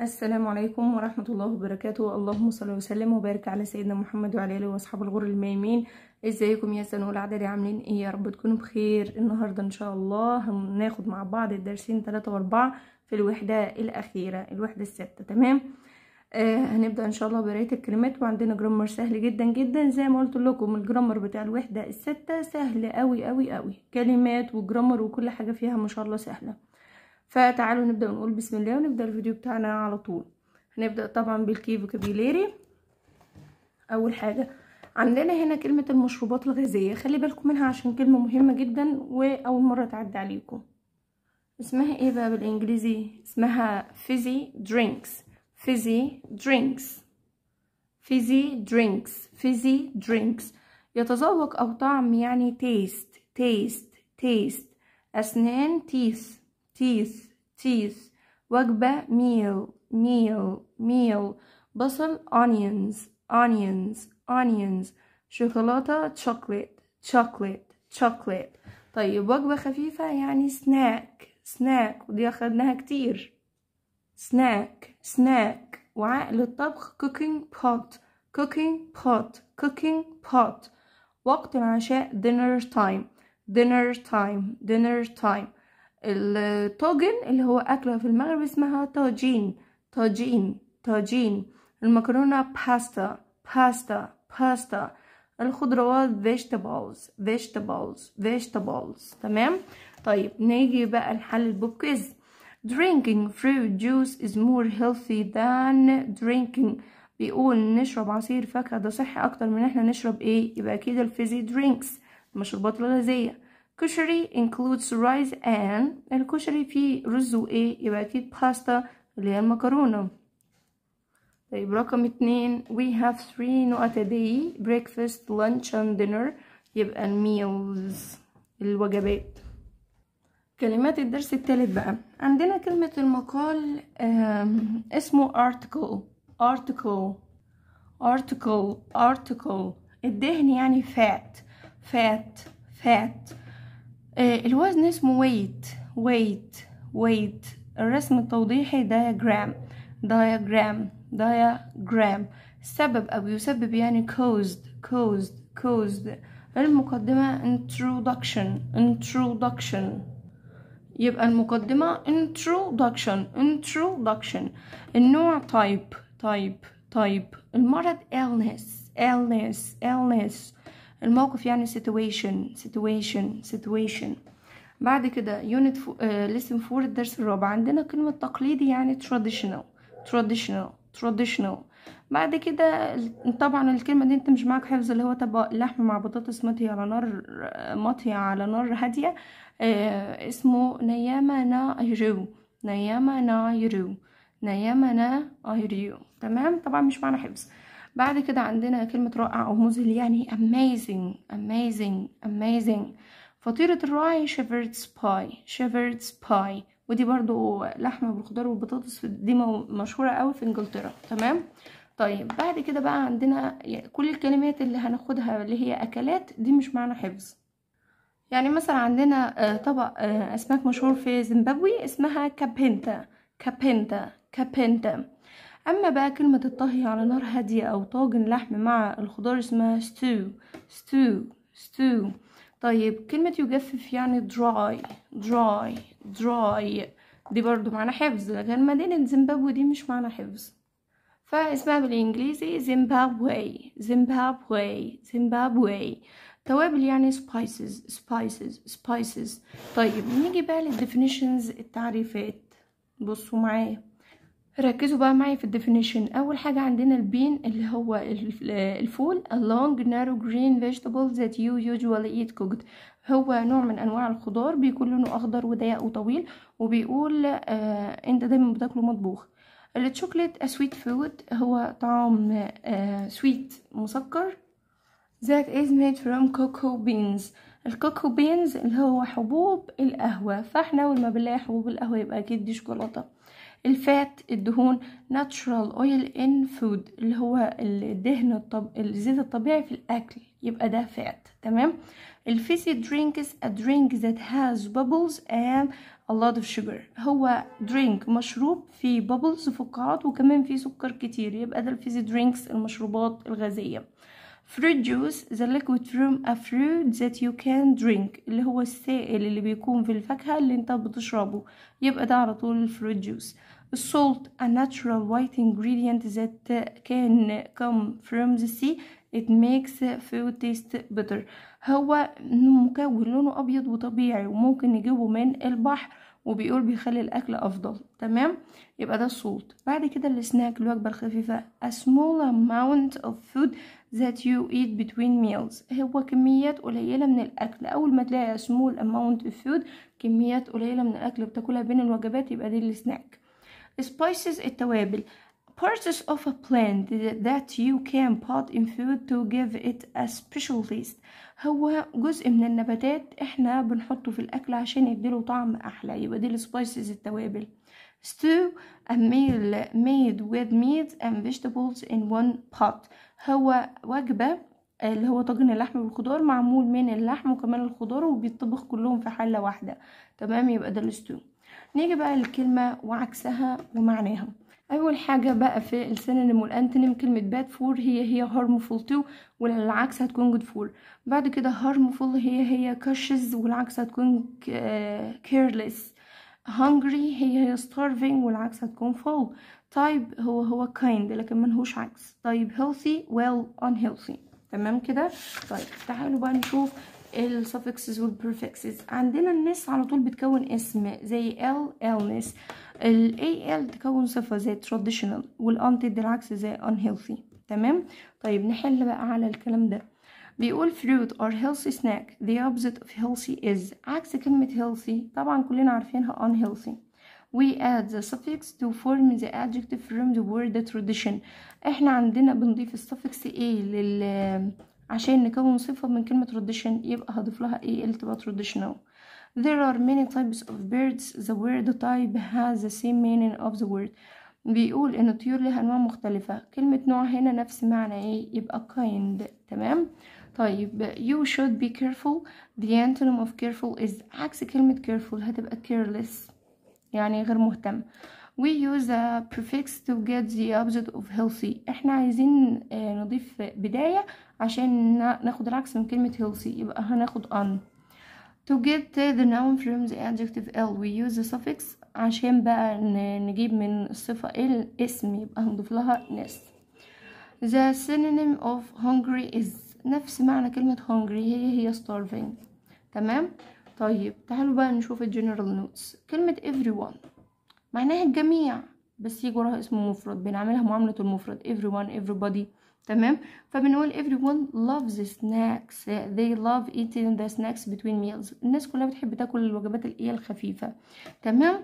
السلام عليكم ورحمة الله وبركاته اللهم صل وسلم وبارك على سيدنا محمد وعلى آله وأصحاب الغر الميمين ازيكم يا سنة والعدد عاملين ايه يا رب تكونوا بخير النهاردة ان شاء الله هناخد مع بعض الدرسين ثلاثة واربعة في الوحدة الأخيرة الوحدة السادسة تمام آه هنبدأ ان شاء الله بقراية الكلمات وعندنا جرامر سهل جدا جدا زي ما قلت لكم الجرامر بتاع الوحدة السادسة سهل قوي قوي قوي كلمات وجرامر وكل حاجة فيها ما شاء الله سهلة فتعالوا نبدأ نقول بسم الله ونبدأ الفيديو بتاعنا على طول هنبدأ طبعا بالكيف كابيليري أول حاجة عندنا هنا كلمة المشروبات الغازية خلي بالكم منها عشان كلمة مهمة جدا وأول مرة تعدي عليكم اسمها ايه بقى بالانجليزي اسمها فيزي درينكس فيزي درينكس فيزي درينكس فيزي درينكس يتذوق او طعم يعني تيست تيست تيست اسنان تيث تيس تيس وجبة meal meal meal بصل onions onions onions شوكولاتة chocolate chocolate chocolate طيب وجبة خفيفة يعني snack snack ودي أخدناها كتير snack snack وعاء للطبخ cooking pot cooking pot cooking pot وقت العشاء dinner time dinner time dinner time الطاجن اللي هو أكلة في المغرب اسمها طاجين طاجين طاجين المكرونة باستا باستا باستا الخضروات vegetables vegetables vegetables تمام طيب نيجي بقى لحل البوب كيز drinking fruit juice is more healthy than drinking بيقول نشرب عصير فاكهة ده صحي أكتر من إحنا نشرب إيه يبقى أكيد الفيزي درينكس المشروبات الغازية Kushari includes rice and الكشري فيه رز وايه يبقى اكيد باستا اللي هي المكرونه طيب رقم اتنين we have three نقط a day breakfast lunch and dinner يبقى الميلز الوجبات كلمات الدرس التالت بقى عندنا كلمة المقال اسمه article article article article الدهن يعني fat fat fat الوزن اسمه ويت ويت ويت الرسم التوضيحي diagram diagram diagram سبب أو يسبب يعني caused caused caused المقدمة introduction introduction يبقى المقدمة introduction introduction النوع type type type المرض illness illness illness الموقف يعني situation situation situation بعد كده unit آه، lesson فور الدرس الرابع عندنا كلمة تقليدي يعني traditional traditional traditional بعد كده طبعا الكلمة دي انت مش معاك حفظ اللي هو طبق لحم مع بطاطس مطهية على نار مطهية على نار هادية اه اسمه نياما نا ايريو نياما نا ايريو نياما نا ايريو تمام طبعا مش معنى حفظ بعد كده عندنا كلمة رائع أو مذهل يعني amazing amazing amazing فطيرة الراعي shepherd's pie shepherd's pie ودي برضو لحمة بالخضار والبطاطس دي مشهورة قوي في انجلترا تمام طيب بعد كده بقى عندنا كل الكلمات اللي هناخدها اللي هي أكلات دي مش معنى حفظ يعني مثلا عندنا آه، طبق آه، أسماك مشهور في زيمبابوي اسمها كابينتا كابينتا كابينتا اما بقى كلمة الطهي على نار هادية او طاجن لحم مع الخضار اسمها ستو ستو ستو طيب كلمة يجفف يعني دراي دراي دراي دي برضو معنى حفظ لكن مدينة زيمبابوي دي مش معنى حفظ فاسمها بالانجليزي زيمبابوي زيمبابوي زيمبابوي توابل يعني سبايسز سبايسز سبايسز طيب نيجي بقى للديفينيشنز التعريفات بصوا معايا ركزوا بقى معي في الديفينيشن اول حاجه عندنا البين اللي هو الفول a long narrow green vegetable that you usually eat cooked هو نوع من انواع الخضار بيكون لونه اخضر وضيق وطويل وبيقول آه انت دايما بتاكله مطبوخ الشوكليت a sweet food هو طعام آه سويت مسكر that is made from cocoa beans الكوكو بينز اللي هو حبوب القهوة فاحنا اول ما بنلاقي حبوب القهوة يبقى اكيد دي شوكولاتة الفات الدهون ناتشورال اويل ان فود اللي هو الدهن الطب... الزيت الطبيعي في الاكل يبقى ده فات تمام الفيسي درينكس a drink that has bubbles and a lot of sugar هو درينك مشروب فيه بابلز فقاعات وكمان فيه سكر كتير يبقى ده الفيسي درينكس المشروبات الغازيه fruit juice the liquid from a fruit that you can drink اللي هو السائل اللي بيكون في الفاكهة اللي انت بتشربه يبقى ده على طول fruit juice salt a natural white ingredient that can come from the sea it makes food taste better هو مكون لونه ابيض وطبيعي وممكن نجيبه من البحر وبيقول بيخلي الاكل افضل تمام يبقى ده الصوت بعد كده السناك الوجبه الخفيفه a small amount of food that you eat between meals هو كميات قليلة من الأكل أول ما تلاقي small amount of food كميات قليلة من الأكل بتاكلها بين الوجبات يبقى دي السناك spices التوابل parts of a plant that you can put in food to give it a special taste هو جزء من النباتات احنا بنحطه في الاكل عشان يديله طعم احلى يبقى دي السبايسز التوابل stew a meal made with meat and vegetables in one pot هو وجبة اللي هو طاجن اللحم والخضار معمول من اللحم وكمان الخضار وبيطبخ كلهم في حلة واحدة تمام يبقى ده الستو نيجي بقى للكلمة وعكسها ومعناها اول حاجه بقى في السينونيم والانتونيم كلمه باد فور هي هي هارمفول تو والعكس هتكون جود فور بعد كده هارمفول هي هي كاشز والعكس هتكون كيرلس هانجري هي هي starving والعكس هتكون فول طيب هو هو كايند لكن منهوش عكس طيب هيلثي ويل ان هيلثي تمام كده طيب تعالوا بقى نشوف السفكسز والبرفكسز عندنا الناس على طول بتكون اسم زي ال illness ال AL تكون صفة زي traditional والانتي دي العكس زي unhealthy تمام طيب نحل بقى على الكلام ده بيقول fruit or healthy snack the opposite of healthy is عكس كلمة healthy طبعا كلنا عارفينها unhealthy we add the suffix to form the adjective from the word tradition احنا عندنا بنضيف السفكس a لل عشان نكون صفة من كلمة tradition يبقى هضيف لها al تبقى traditional There are many types of birds the word type has the same meaning of the word بيقول ان الطيور لها انواع مختلفة كلمة نوع هنا نفس معنى ايه يبقى kind تمام طيب you should be careful the antonym of careful is عكس كلمة careful هتبقى careless يعني غير مهتم we use a prefix to get the opposite of healthy احنا عايزين نضيف بداية عشان ناخد العكس من كلمة healthy يبقى هناخد on To get the noun from the adjective L we use the suffix عشان بقى نجيب من الصفة ال اسم يبقى هنضيف لها نس The synonym of hungry is نفس معنى كلمة hungry هي هي starving تمام طيب تعالوا بقى نشوف الجنرال نوتس كلمة everyone معناها الجميع بس يجي وراها اسم مفرد بنعملها معاملة المفرد everyone everybody تمام فبنقول everyone loves snacks they love eating the snacks between meals الناس كلها بتحب تاكل الوجبات الايه الخفيفه تمام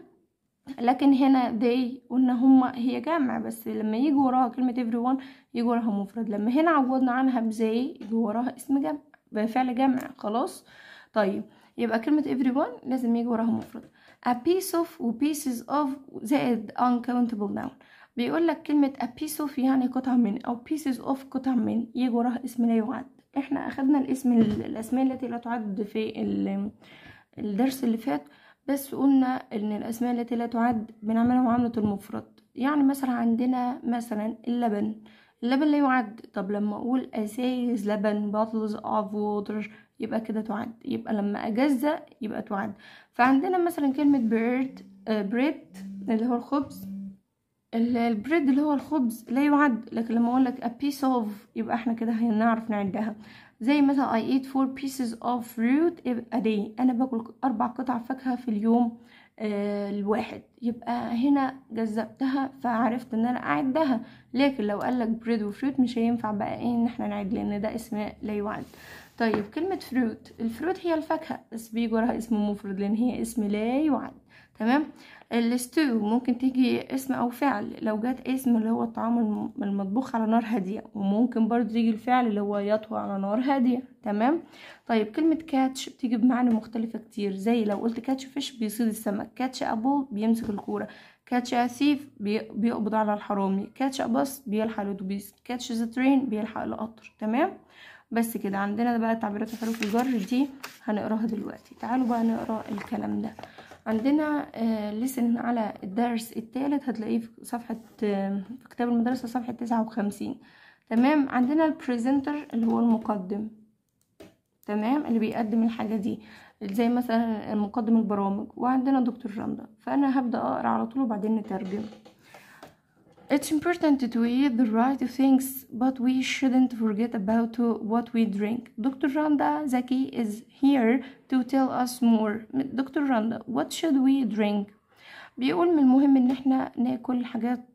لكن هنا they قلنا هما هي جمع بس لما يجي وراها كلمة everyone يجي وراها مفرد لما هنا عوضنا عنها بزي يجي وراها اسم جمع بفعل جمع خلاص طيب يبقى كلمة everyone لازم يجي وراها مفرد a piece of و pieces of زائد uncountable noun بيقول لك كلمة a piece of يعني قطعة من أو pieces of قطع من يجي وراها اسم لا يعد احنا أخدنا الاسم الأسماء التي لا تعد في الدرس اللي فات بس قلنا إن الأسماء التي لا تعد بنعملها معاملة المفرد يعني مثلا عندنا مثلا اللبن اللبن لا يعد طب لما أقول أزايز لبن bottles of water يبقى كده تعد يبقى لما أجزأ يبقى تعد فعندنا مثلا كلمة bird بريد آه، اللي هو الخبز البريد اللي هو الخبز لا يعد لكن لما اقول لك a piece of يبقى احنا كده هنعرف نعدها زي مثلا I eat four pieces of fruit a day انا باكل اربع قطع فاكهة في اليوم آه، الواحد يبقى هنا جذبتها فعرفت ان انا اعدها لكن لو قال لك بريد وفروت مش هينفع بقى ايه ان احنا نعد لان ده اسماء لا يعد طيب كلمة فروت الفروت هي الفاكهة بس بيجي وراها اسم مفرد لأن هي اسم لا يعد تمام الستو ممكن تيجي اسم أو فعل لو جت اسم اللي هو الطعام المطبوخ على نار هادية وممكن برضو تيجي الفعل اللي هو يطهو على نار هادية تمام طيب كلمة كاتش بتيجي بمعنى مختلفة كتير زي لو قلت كاتش فيش بيصيد السمك كاتش أبول بيمسك الكورة كاتش أسيف بيقبض على الحرامي كاتش أباص بيلحق الأتوبيس كاتش ذا ترين بيلحق القطر تمام بس كده عندنا بقى تعبيرات حروف الجر دي هنقراها دلوقتي تعالوا بقى نقرا الكلام ده عندنا لسن آه، على الدرس الثالث هتلاقيه في صفحة آه، في كتاب المدرسة صفحة تسعة وخمسين تمام عندنا البريزنتر اللي هو المقدم تمام اللي بيقدم الحاجة دي زي مثلا مقدم البرامج وعندنا دكتور رندا فأنا هبدأ أقرأ على طول وبعدين نترجم It's important to eat the right things, but we shouldn't forget about what we drink. Dr. Randa Zaki is here to tell us more. Dr. Randa, what should we drink? بيقول من المهم ان احنا ناكل حاجات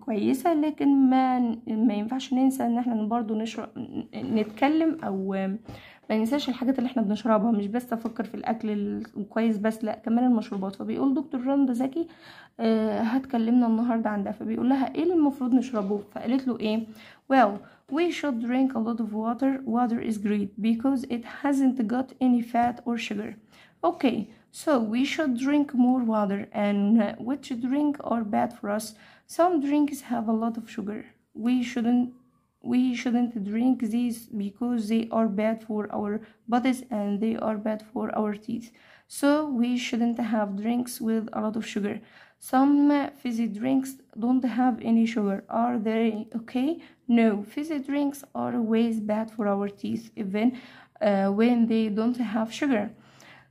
كويسة لكن ما ما ينفعش ننسى ان احنا برضو نشرب نتكلم او ما ننساش الحاجات اللي احنا بنشربها مش بس افكر في الاكل الكويس بس لا كمان المشروبات فبيقول دكتور رند زكي آه هتكلمنا النهارده عن ده فبيقول لها ايه اللي المفروض نشربه فقالت له ايه well we should drink a lot of water water is great because it hasn't got any fat or sugar okay so we should drink more water and which drink are bad for us some drinks have a lot of sugar we shouldn't we shouldn't drink these because they are bad for our bodies and they are bad for our teeth so we shouldn't have drinks with a lot of sugar some uh, fizzy drinks don't have any sugar are they okay no fizzy drinks are always bad for our teeth even uh, when they don't have sugar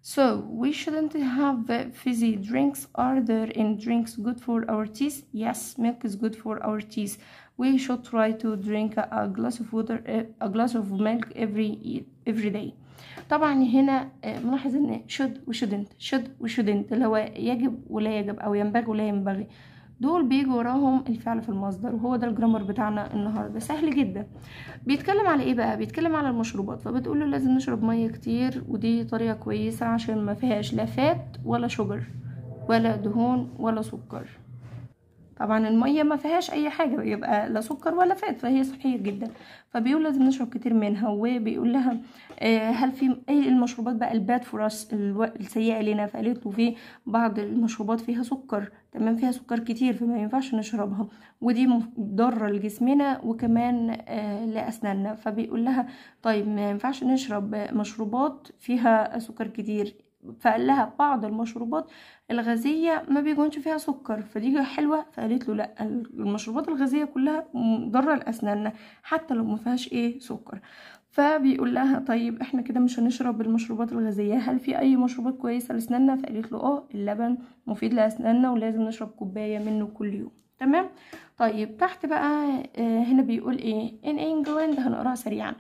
so we shouldn't have uh, fizzy drinks are there any drinks good for our teeth yes milk is good for our teeth we should try to drink a glass of water eh, a glass of milk every every day طبعا هنا آه، ملاحظ ان should و shouldn't should و shouldn't اللي هو يجب ولا يجب او ينبغي ولا ينبغي دول بيجي وراهم الفعل في المصدر وهو ده الجرامر بتاعنا النهارده سهل جدا بيتكلم على ايه بقى بيتكلم على المشروبات فبتقول له لازم نشرب ميه كتير ودي طريقه كويسه عشان ما فيهاش لا فات ولا شوجر ولا دهون ولا سكر طبعا الميه ما فيهاش اي حاجه يبقى لا سكر ولا فات فهي صحيه جدا فبيقول لازم نشرب كتير منها وبيقول لها آه، هل في اي المشروبات بقى الباد فراس السيئه لنا فقالت له في بعض المشروبات فيها سكر تمام فيها سكر كتير فما ينفعش نشربها ودي ضاره لجسمنا وكمان آه، لاسناننا فبيقول لها طيب ما ينفعش نشرب مشروبات فيها سكر كتير فقال لها بعض المشروبات الغازية ما بيكونش فيها سكر فدي حلوة فقالت له لا المشروبات الغازية كلها مضرة لأسناننا حتى لو ما فيهاش ايه سكر فبيقول لها طيب احنا كده مش هنشرب المشروبات الغازية هل في اي مشروبات كويسة لأسناننا فقالت له اه اللبن مفيد لأسناننا ولازم نشرب كوباية منه كل يوم تمام طيب تحت بقى هنا بيقول ايه in England هنقراها سريعا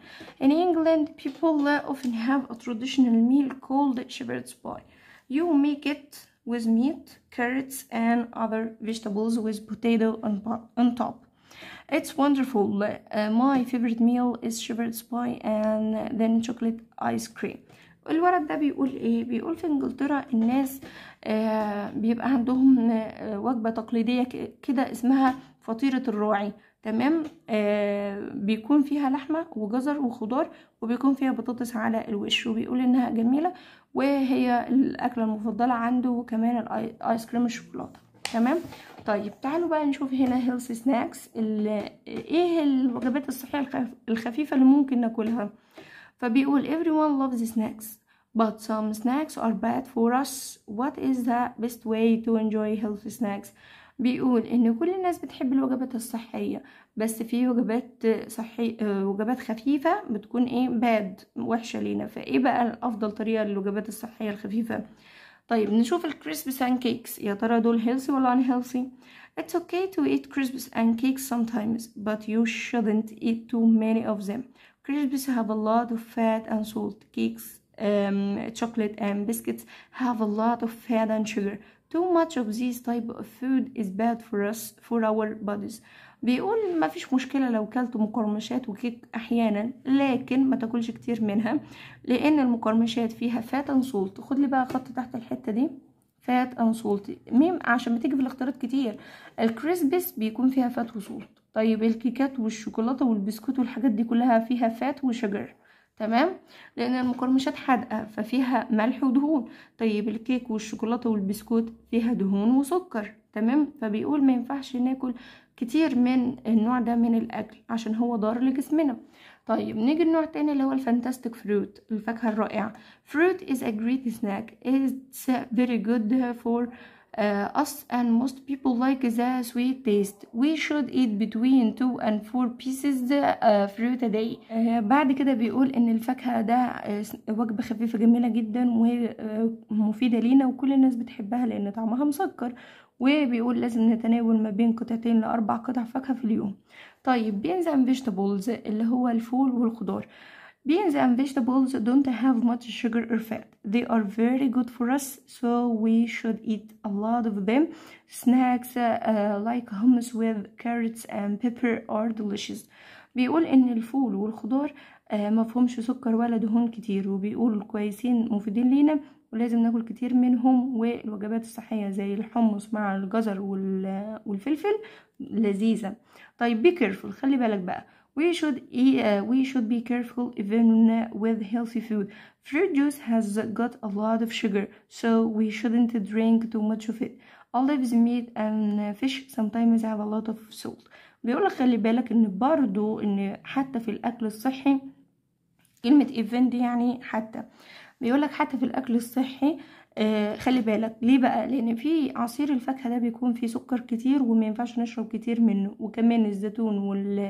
in England people often have a traditional meal called shepherd's pie you make it with meat carrots and other vegetables with potato on top It's wonderful. Uh, my favorite meal is shepherd's pie and then chocolate ice cream. الورد ده بيقول ايه بيقول في انجلترا الناس آه بيبقى عندهم آه وجبه تقليديه كده اسمها فطيره الراعي تمام آه بيكون فيها لحمه وجزر وخضار وبيكون فيها بطاطس على الوش وبيقول انها جميله وهي الاكله المفضله عنده وكمان الايس كريم الشوكولاته تمام طيب تعالوا بقى نشوف هنا هيلث سناكس ايه الوجبات الصحيه الخفيفه اللي ممكن ناكلها فبيقول everyone loves snacks but some snacks are bad for us what is the best way to enjoy healthy snacks بيقول ان كل الناس بتحب الوجبات الصحية بس في وجبات صحي وجبات خفيفة بتكون ايه باد وحشة لينا فايه بقى الأفضل طريقة للوجبات الصحية الخفيفة طيب نشوف الكريسبس اند كيكس يا ترى دول healthy ولا unhealthy It's okay to eat crisps and cakes sometimes but you shouldn't eat too many of them Crisps have a lot of fat and salt. Cakes, um, chocolate and biscuits have a lot of fat and sugar. Too much of ذيس type of food is bad for us for our bodies. بيقول ما فيش مشكلة لو كلت مقرمشات وكيك أحيانا لكن ما تاكلش كتير منها لأن المقرمشات فيها فات and salt خد لي بقى خط تحت الحتة دي فات and salt ميم عشان بتيجي في الاختيارات كتير الكريسبس بيكون فيها فات وسولت طيب الكيكات والشوكولاته والبسكوت والحاجات دي كلها فيها فات وشجر تمام لان المقرمشات حادقه ففيها ملح ودهون طيب الكيك والشوكولاته والبسكوت فيها دهون وسكر تمام فبيقول ما ينفعش ناكل كتير من النوع ده من الاكل عشان هو ضار لجسمنا طيب نيجي النوع تاني اللي هو الفانتاستيك فروت الفاكهه الرائعه fruit is a great snack it's very good for Uh, us and most people like the sweet taste we should eat between two and four pieces of uh, fruit a day uh, بعد كده بيقول ان الفاكهه ده uh, وجبه خفيفه جميله جدا ومفيده uh, لينا وكل الناس بتحبها لان طعمها مسكر وبيقول لازم نتناول ما بين قطعتين لاربع قطع فاكهه في اليوم طيب بينزل فيجيتابلز اللي هو الفول والخضار آه Beans and vegetables don't have much sugar or fat. They are very good for us, so we should eat a lot of them. Snacks uh, like hummus with carrots and pepper are delicious. بيقول ان الفول والخضار آه، ما فيهمش سكر ولا دهون كتير وبيقول كويسين مفيدين لينا ولازم ناكل كتير منهم والوجبات الصحية زي الحمص مع الجزر والفلفل لذيذة طيب بيكر خلي بالك بقى We should eat, uh, we should be careful even uh, with healthy food. Fruit juice has got a lot of sugar, so we shouldn't drink too much of it. Olives, meat and uh, fish sometimes have a lot of salt. بيقولك خلي بالك ان برضو ان حتى في الاكل الصحي كلمة even يعني حتى بيقولك حتى في الاكل الصحي آه، خلي بالك ليه بقى لان في عصير الفاكهه ده بيكون فيه سكر كتير وما ينفعش نشرب كتير منه وكمان الزيتون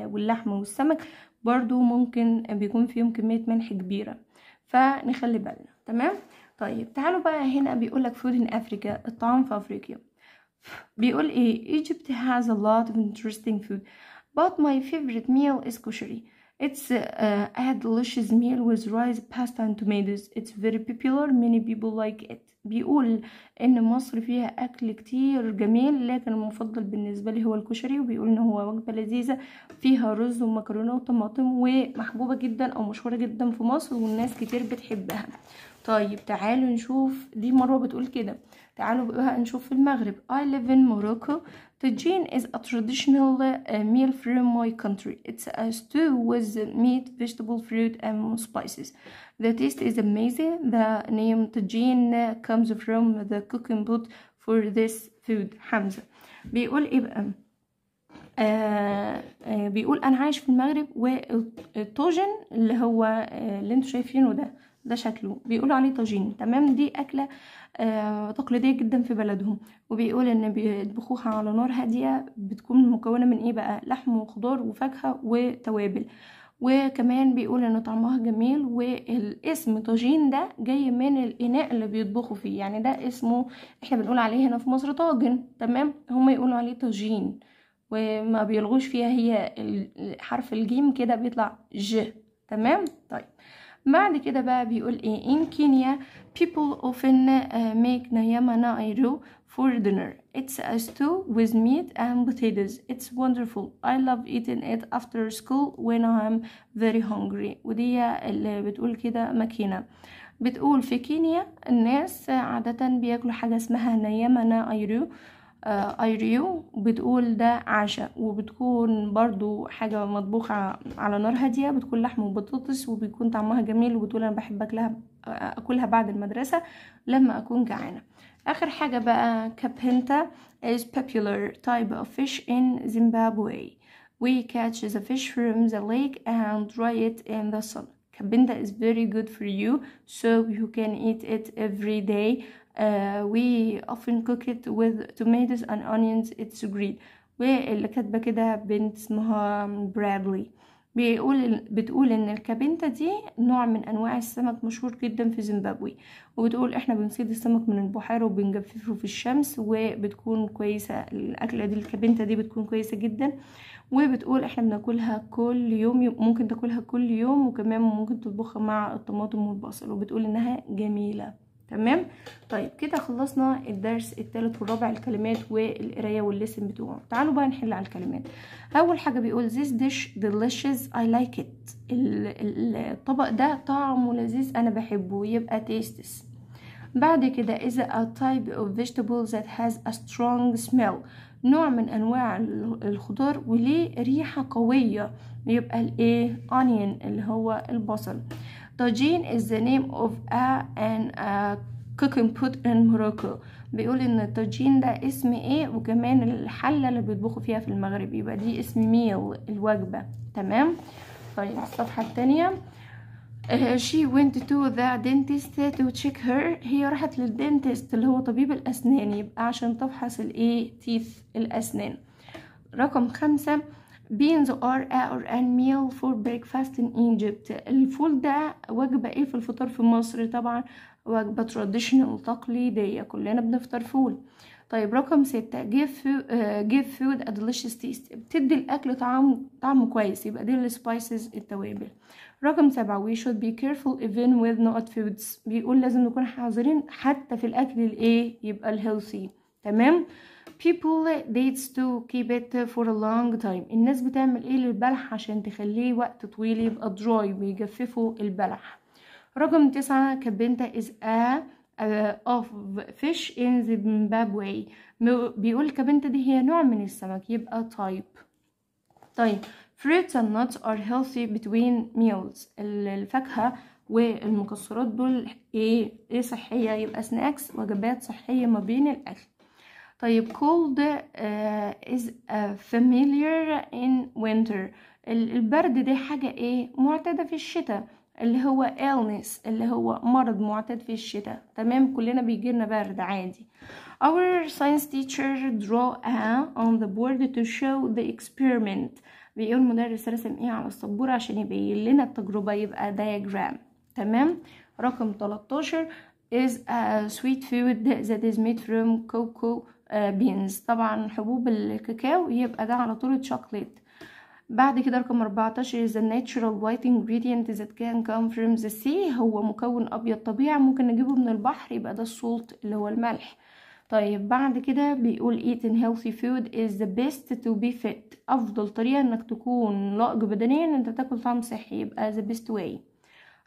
واللحم والسمك برضو ممكن بيكون فيهم كميه ملح كبيره فنخلي بالنا تمام طيب تعالوا بقى هنا بيقولك فود ان افريكا الطعام في افريقيا بيقول ايه Egypt has a lot of interesting فود but my favorite meal is كشري It's uh, a delicious meal with rice, pasta and tomatoes. It's very popular. Many people like it. بيقول ان مصر فيها اكل كتير جميل لكن المفضل بالنسبه لي هو الكشري وبيقول ان هو وجبه لذيذه فيها رز ومكرونه وطماطم ومحبوبه جدا او مشهوره جدا في مصر والناس كتير بتحبها طيب تعالوا نشوف دي مروه بتقول كده تعالوا بقى نشوف في المغرب I live in Morocco Tajine is a traditional uh, meal from my country. It's a stew with meat, vegetable, fruit, and spices. The taste is amazing. The name tajine uh, comes from the cooking pot for this food Hamza. بيقول إيه بقى؟ بيقول أنا عايش في المغرب والطاجن اللي هو اللي إنتو شايفينه ده ده شكله بيقولوا عليه طاجين تمام دي اكله آه تقليديه جدا في بلدهم وبيقول ان بيطبخوها على نار هاديه بتكون مكونه من ايه بقى لحم وخضار وفاكهه وتوابل وكمان بيقول ان طعمها جميل والاسم طاجين ده جاي من الاناء اللي بيطبخوا فيه يعني ده اسمه احنا بنقول عليه هنا في مصر طاجن تمام هم يقولوا عليه طاجين وما بيلغوش فيها هي حرف الجيم كده بيطلع ج تمام طيب بعد كده بقى بيقول ايه in Kenya people often make نياما نايرو for dinner it's a stew with meat and potatoes it's wonderful I love eating it after school when I'm very hungry ودي اللي بتقول كده ماكينة بتقول في كينيا الناس عادة بياكلوا حاجة اسمها نياما نايرو ايريو آه، بتقول ده عشاء وبتكون برضو حاجة مطبوخة على نار هادية بتكون لحم وبطاطس وبيكون طعمها جميل وبتقول انا بحب اكلها آه، اكلها بعد المدرسة لما اكون جعانة اخر حاجة بقى كابينتا is popular type of fish in Zimbabwe we catch the fish from the lake and dry it in the sun كابينتا is very good for you so you can eat it every day Uh, we often cook it with tomatoes and onions it's great واللي كاتبه كده بنت اسمها برادلي بيقول بتقول ان الكابنتا دي نوع من انواع السمك مشهور جدا في زيمبابوي وبتقول احنا بنصيد السمك من البحيرة وبنجففه في الشمس وبتكون كويسة الاكلة دي الكابنتا دي بتكون كويسة جدا وبتقول احنا بناكلها كل يوم ممكن تاكلها كل يوم وكمان ممكن تطبخها مع الطماطم والبصل وبتقول انها جميلة تمام طيب كده خلصنا الدرس الثالث والرابع الكلمات والقرايه واللسن بتوعه تعالوا بقى نحل على الكلمات اول حاجه بيقول this dish delicious I like it الطبق ده طعمه لذيذ انا بحبه يبقى tastes بعد كده is a type of vegetable that has a strong smell نوع من انواع الخضار وليه ريحه قويه يبقى الايه onion اللي هو البصل طاجين is the name of a and a cooking pot in Morocco بيقول ان الطاجين ده اسم ايه وكمان الحلة اللي بيطبخوا فيها في المغرب يبقى دي اسم ميل الوجبة تمام طيب الصفحة التانية uh, she went to the dentist to check her هي راحت للدنتست اللي هو طبيب الأسنان يبقى عشان تفحص الايه تيث الأسنان رقم خمسة beans are a ان an meal for breakfast in Egypt الفول ده وجبة ايه في الفطار في مصر طبعا وجبة traditional تقليدية كلنا بنفطر فول طيب رقم ستة give food آه، a delicious taste بتدي الأكل طعم طعم كويس يبقى دي السبايسز التوابل رقم سبعة we should be careful even with not foods بيقول لازم نكون حاضرين حتى في الأكل الإيه يبقى الهيلثي تمام people needs to keep it for a long time الناس بتعمل ايه للبلح عشان تخليه وقت طويل يبقى dry بيجففوا البلح رقم تسعة كبنتا is a of fish in Zimbabwe بيقول كبنتا دي هي نوع من السمك يبقى type طيب fruits and nuts are healthy between meals الفاكهة والمكسرات دول ايه, ايه صحية يبقى snacks وجبات صحية ما بين الأكل طيب cold آه، is familiar in winter البرد ده حاجة ايه معتادة في الشتاء اللي هو illness اللي هو مرض معتاد في الشتاء تمام كلنا بيجيلنا برد عادي our science teacher draw a on the board to show the experiment بيقول المدرس رسم ايه على السبورة عشان يبين لنا التجربة يبقى diagram تمام رقم 13 is a sweet food that is made from cocoa uh, beans طبعا حبوب الكاكاو يبقى ده على طول الشوكليت بعد كده رقم 14 is a natural white ingredient that can come from the sea هو مكون ابيض طبيعي ممكن نجيبه من البحر يبقى ده السولت اللي هو الملح طيب بعد كده بيقول eating healthy food is the best to be fit افضل طريقه انك تكون لائق بدنيا انت تاكل طعم صحي يبقى the best way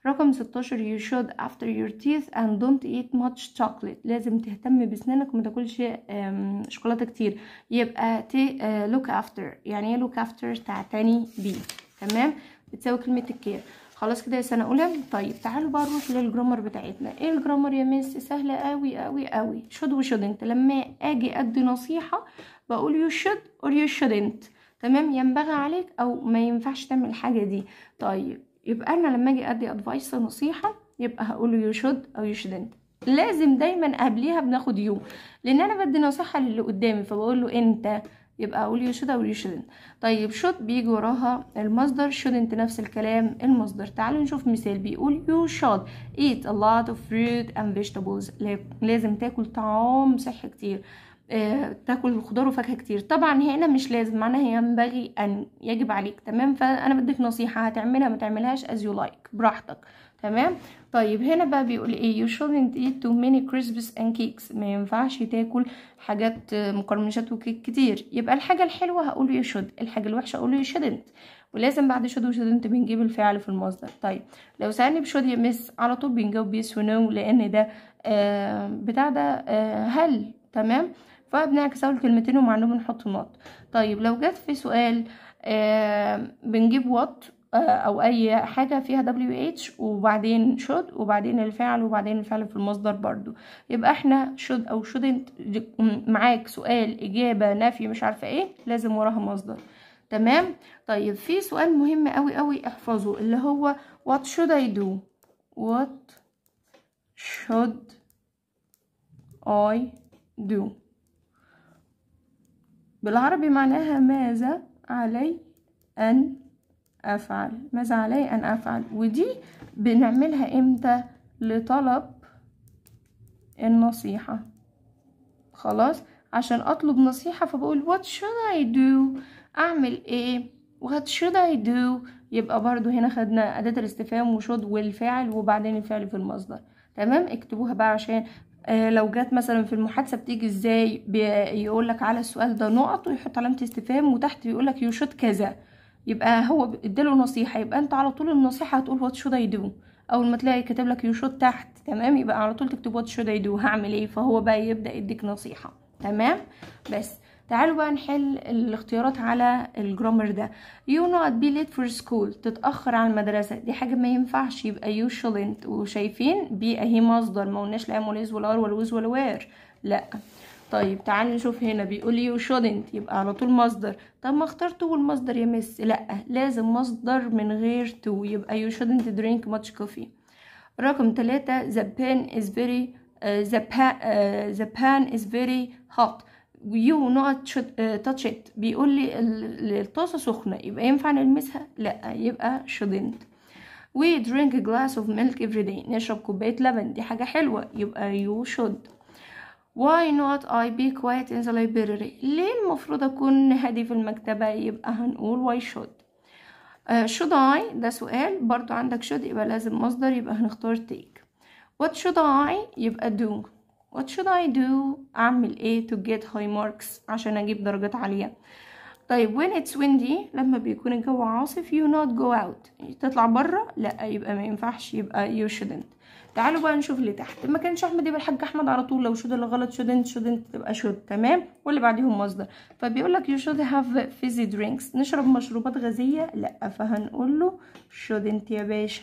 رقم 16 you should after your teeth and don't eat much chocolate لازم تهتم بسنانك وما تاكلش شوكولاته كتير يبقى تي آه، look after يعني ايه look after تعتني بيه تمام بتساوي كلمه الكير خلاص كده يا سنه اولى طيب تعالوا بقى نروح للجرامر بتاعتنا ايه الجرامر يا مس سهله قوي قوي قوي شود وشودنت لما اجي ادي نصيحه بقول يو شود اور يو شودنت تمام ينبغي عليك او ما ينفعش تعمل الحاجه دي طيب يبقى انا لما اجي ادي ادفايس نصيحه يبقى هقول يو شود او يو شودنت لازم دايما قبليها بناخد يوم لان انا بدي نصيحه للي قدامي فبقول له انت يبقى اقول يو شود او يو شودنت طيب شود بيجي وراها المصدر شودنت نفس الكلام المصدر تعالوا نشوف مثال بيقول يو شود ايت ا لوت اوف فروت اند فيجيتابلز لازم تاكل طعام صحي كتير آه، تاكل الخضار وفاكهه كتير طبعا هنا مش لازم معناها ينبغي ان يجب عليك تمام فانا بديك نصيحه هتعملها ما تعملهاش از يو لايك براحتك تمام طيب هنا بقى بيقول ايه يو شودنت ايت تو ميني كريسبس اند كيكس ما ينفعش تاكل حاجات مقرمشات وكيك كتير يبقى الحاجه الحلوه هقول يو شود الحاجه الوحشه اقول يو شودنت ولازم بعد شود وشودنت بنجيب الفعل في المصدر طيب لو سألني بشود يا مس على طول بنجاوب يس و لان ده آه بتاع ده آه هل تمام فبنعكس اول كلمتين ومعلوم بنحط نقط طيب لو جت في سؤال آه بنجيب وات آه، او اي حاجه فيها دبليو اتش وبعدين شود وبعدين الفعل وبعدين الفعل في المصدر برضو يبقى احنا شود او شودنت معاك سؤال اجابه نفي مش عارفه ايه لازم وراها مصدر تمام طيب في سؤال مهم قوي قوي احفظه اللي هو وات شود اي دو وات شود اي دو بالعربي معناها ماذا علي أن أفعل ماذا علي أن أفعل ودي بنعملها إمتى لطلب النصيحة خلاص عشان أطلب نصيحة فبقول what should I do أعمل إيه what should I do يبقى برضو هنا خدنا أداة الاستفهام وشود والفعل وبعدين الفعل في المصدر تمام اكتبوها بقى عشان آه، لو جات مثلا في المحادثه بتيجي ازاي يقول لك على السؤال ده نقط ويحط علامه استفهام وتحت بيقول لك يو شوت كذا يبقى هو اداله نصيحه يبقى انت على طول النصيحه هتقول وات شود اي دو اول ما تلاقي كاتب لك يو شوت تحت تمام يبقى على طول تكتب وات شود اي دو هعمل ايه فهو بقى يبدا يديك نصيحه تمام بس تعالوا بقى نحل الاختيارات على الجرامر ده يو نوت بي ليت فور سكول تتاخر على المدرسه دي حاجه ما ينفعش يبقى يو شولنت وشايفين بي اهي مصدر ما قلناش لا موليز ولا ار ولا ويز ولا وير لا طيب تعالوا نشوف هنا بيقول يو شولنت يبقى على طول مصدر طب ما اخترت تو والمصدر يا مس لا لازم مصدر من غير تو يبقى يو شولنت درينك ماتش كوفي رقم ثلاثة the بان is very uh, the, pa, uh, the pan is very hot يو نوت should ات بيقول لي الطاسة سخنة يبقى ينفع نلمسها لا يبقى شودنت وي درينك جلاس اوف ميلك افري داي نشرب كوباية لبن دي حاجة حلوة يبقى يو شود why نوت اي بي كوايت ان ذا لايبراري ليه المفروض أكون هادي في المكتبة يبقى هنقول واي شود شود اي ده سؤال برضو عندك شود يبقى لازم مصدر يبقى هنختار تيك وات شود اي يبقى دونج what should I do أعمل إيه to get high marks عشان أجيب درجات عالية طيب when it's windy لما بيكون الجو عاصف you not go out تطلع بره لا يبقى ما ينفعش يبقى you shouldn't تعالوا بقى نشوف اللي تحت ما كانش احمد يبقى الحاج احمد على طول لو شود اللي غلط شودنت shouldn't تبقى شود تمام واللي بعديهم مصدر فبيقول لك you should have fizzy drinks نشرب مشروبات غازيه لا فهنقول له shouldn't يا باشا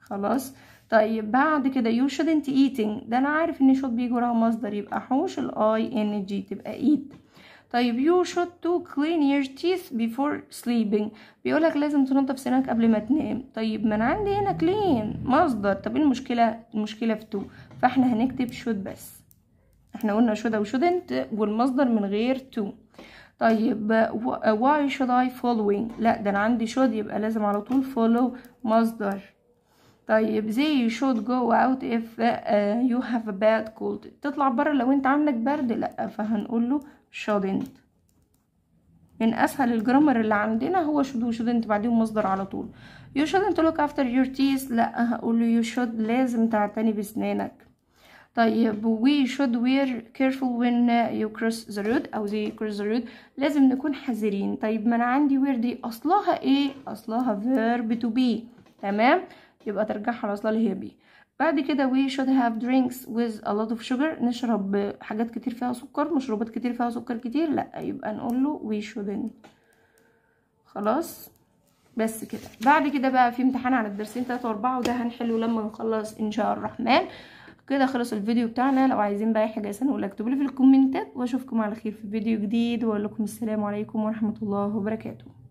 خلاص طيب بعد كده يو shouldn't eating ده انا عارف ان should بيجي وراها مصدر يبقى حوش الاي ان جي تبقى eat طيب you should to clean your teeth before sleeping بيقولك لازم تنضف سنانك قبل ما تنام طيب ما انا عندي هنا clean مصدر طب ايه المشكلة المشكلة في to فاحنا هنكتب should بس احنا قلنا should او shouldn't والمصدر من غير to طيب why should I following لا ده انا عندي should يبقى لازم على طول follow مصدر طيب زي you should go out if uh, you have a bad cold تطلع برا لو انت عندك برد لا فهنقول له shouldn't من اسهل الجرامر اللي عندنا هو should و shouldn't بعديهم مصدر على طول you shouldn't look after your teeth لا هقول له you should لازم تعتني بسنانك طيب we should wear careful when you cross the road او زي cross the road لازم نكون حذرين طيب ما انا عندي wear دي اصلها ايه اصلها verb to be تمام يبقى ترجعها العضله اللي هي بي بعد كده we should have drinks with a lot of sugar نشرب حاجات كتير فيها سكر مشروبات كتير فيها سكر كتير لا يبقى نقول له we shouldn't خلاص بس كده بعد كده بقى في امتحان على الدرسين 3 و4 وده هنحله لما نخلص ان شاء الرحمن كده خلص الفيديو بتاعنا لو عايزين بقى اي حاجه سنقول اكتبوا لي في الكومنتات واشوفكم على خير في فيديو جديد واقول لكم السلام عليكم ورحمه الله وبركاته